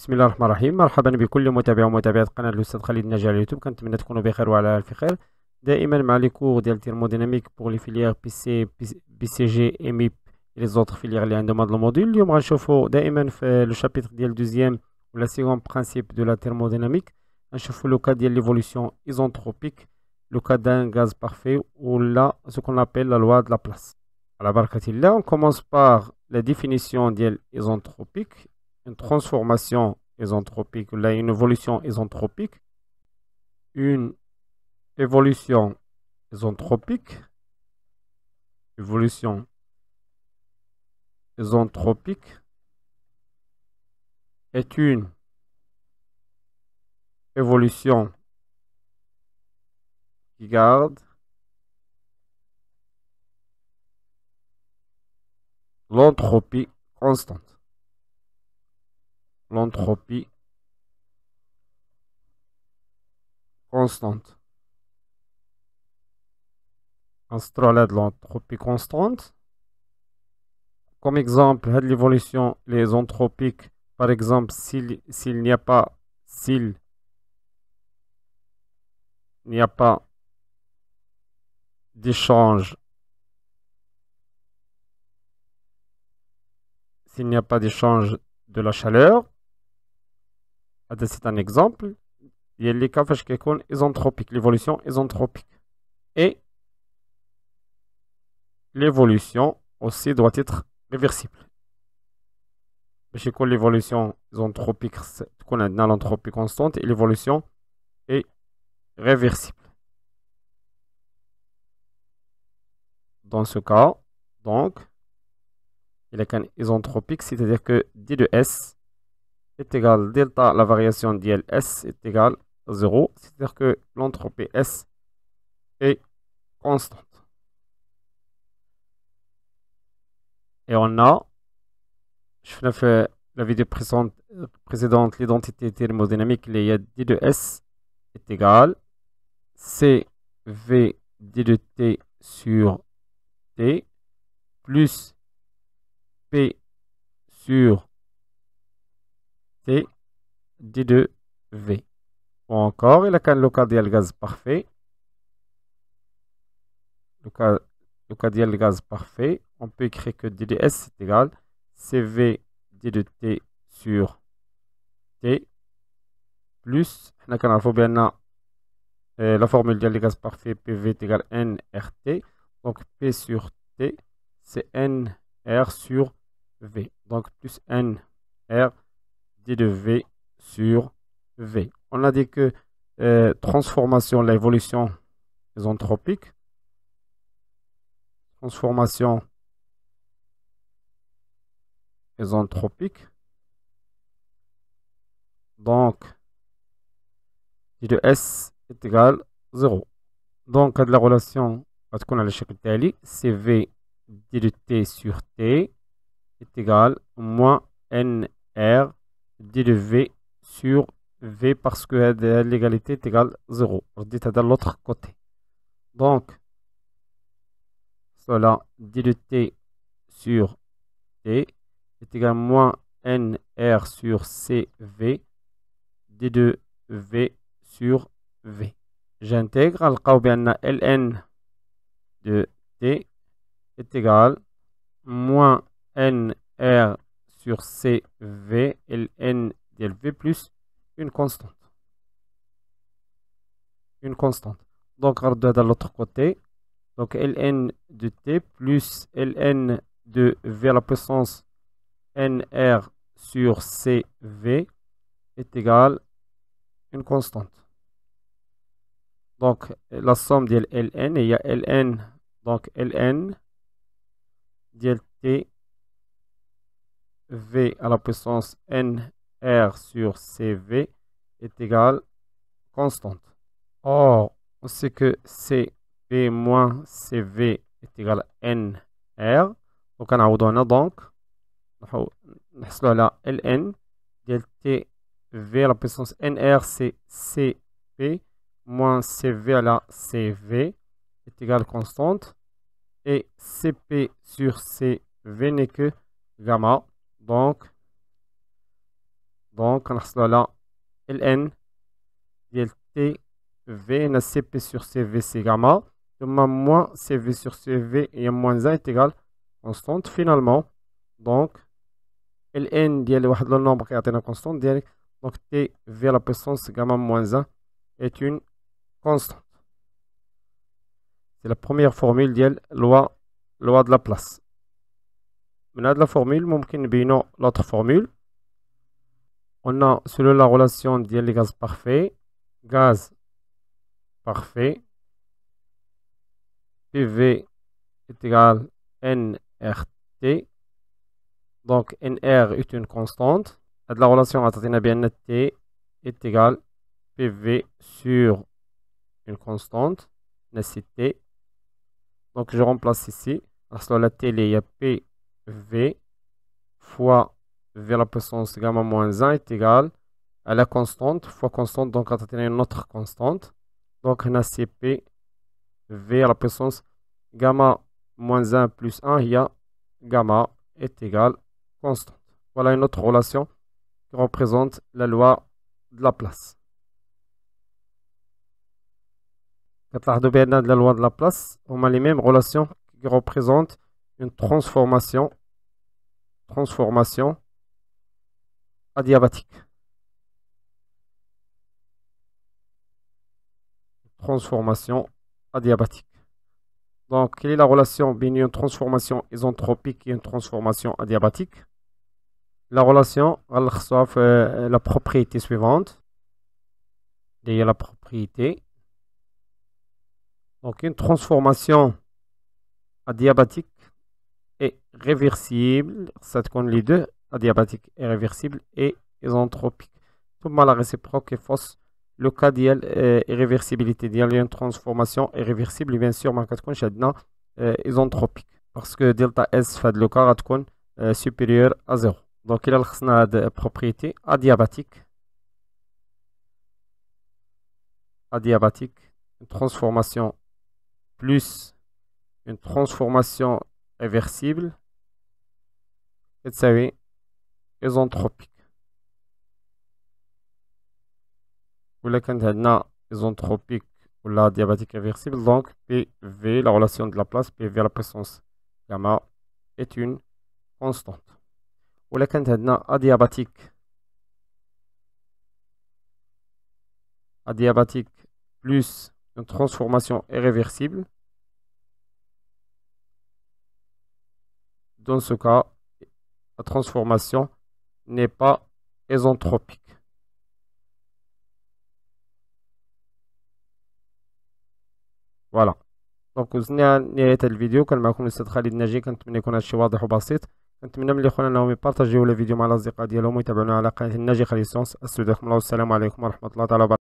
Bismillah ar-Rahman ar-Rahim Bienvenue à tous les abonnés et abonnées du canal de l'auteur Khalid Najar sur YouTube. J'espère que vous allez bien et que vous allez bien. cours de thermodynamique pour les filières PC, BCG et MIP et les autres filières liées à le module. D'abord, nous allons commencer par le chapitre 2, le deuxième principe de la thermodynamique. Nous allons commencer le cas de l'évolution isentropique, le cas d'un gaz parfait ou ce qu'on appelle la loi de la place. Alors, nous commençons par la définition de l'évolution isentropique une transformation isentropique, une évolution isentropique, une évolution isentropique, évolution isentropique est une évolution qui garde l'entropie constante l'entropie constante. de l'entropie constante. Comme exemple, l'évolution, les entropiques, par exemple, s'il n'y a pas, s'il n'y a pas d'échange, s'il n'y a pas d'échange de la chaleur, ah, ben, un exemple, il y a les cas où l'évolution l'évolution isentropique. Et l'évolution aussi doit être réversible. L'évolution l'évolution isentropique, qu'on a l'entropie constante et l'évolution est réversible. Dans ce cas, donc, il y a qu'un isentropique, c'est-à-dire que D de S est égal delta la variation d'ils S est égal à 0 c'est-à-dire que l'entropie S est constante et on a je fais la vidéo précédente, l'identité thermodynamique les y d de S est égal CV d de T sur T plus P sur T, D2, V. Ou encore, il a le cas de gaz parfait. Le cas, le cas de gaz parfait, on peut écrire que DDS est égal CV D2T sur T plus, on a bien euh, la formule de gaz parfait PV est égal NRT. Donc P sur T, c'est NR sur V. Donc plus NR de V sur V. On a dit que euh, transformation, l'évolution isentropique, transformation isentropique. Donc, D de S est égal 0. Donc, la relation, parce qu'on a le chèque tali, CV D de T sur T est égal à moins NR V sur V parce que l'égalité est égale 0. On dit de l'autre côté. Donc, cela dit de T sur T est égal à moins NR sur CV d de V sur V. J'intègre le LN de T est égal à moins NR sur CV ln dLV V plus une constante. Une constante. Donc, on de l'autre côté. Donc, ln de t plus ln de v à la puissance nr sur cv est égal à une constante. Donc, la somme de ln, il y a ln, donc ln de t V à la puissance NR sur CV est égale constante. Or, on sait que CV moins CV est égal à NR. Donc, on a donc que N LN delta v à la puissance NR c'est CP moins CV à la CV est égal constante et CP sur CV n'est que gamma donc, donc, on a cela là, ln, il T, V, nacp sur cv, gamma, moins CV sur CV, et moins 1 est égal, constante. Finalement, donc, ln, il y a le nombre qui la constante, donc T, V la puissance gamma moins 1 est une constante. C'est la première formule, il loi la loi de la place. On de la formule. l'autre formule. On a, selon la relation, le gaz parfait. Gaz parfait. PV est égal à nRT. Donc, nR est une constante. La relation bien est égal à PV sur une constante. Donc, je remplace ici. Parce que la T, il y P V fois V à la puissance gamma moins 1 est égal à la constante fois constante, donc on a une autre constante. Donc on a CP V à la puissance gamma moins 1 plus 1, il y a gamma est égal constante. Voilà une autre relation qui représente la loi de la place. on la la loi de la place on a les mêmes relations qui représentent une transformation transformation adiabatique. Transformation adiabatique. Donc, quelle est la relation entre une transformation isentropique et une transformation adiabatique La relation, elle euh, la propriété suivante. Il y a la propriété. Donc, une transformation adiabatique et réversible cette conne les deux adiabatique et réversible et isentropique mal la réciproque est fausse Le et réversibilité euh, irréversibilité aller une transformation irréversible bien sûr marque كتكونش عندنا isentropique parce que delta s fait le cas كا supérieur supérieur à 0 donc il a la euh, propriété adiabatique adiabatique une transformation plus une transformation réversible تساوي ou le كانت عندنا ou la diabatique réversible donc PV la relation de la place PV à la puissance gamma est une constante ou كانت عندنا adiabatique adiabatique plus une transformation irréversible Dans ce cas, la transformation n'est pas isentropique. Voilà. Donc, vous avez الفيديو معكم الاستاذ خالد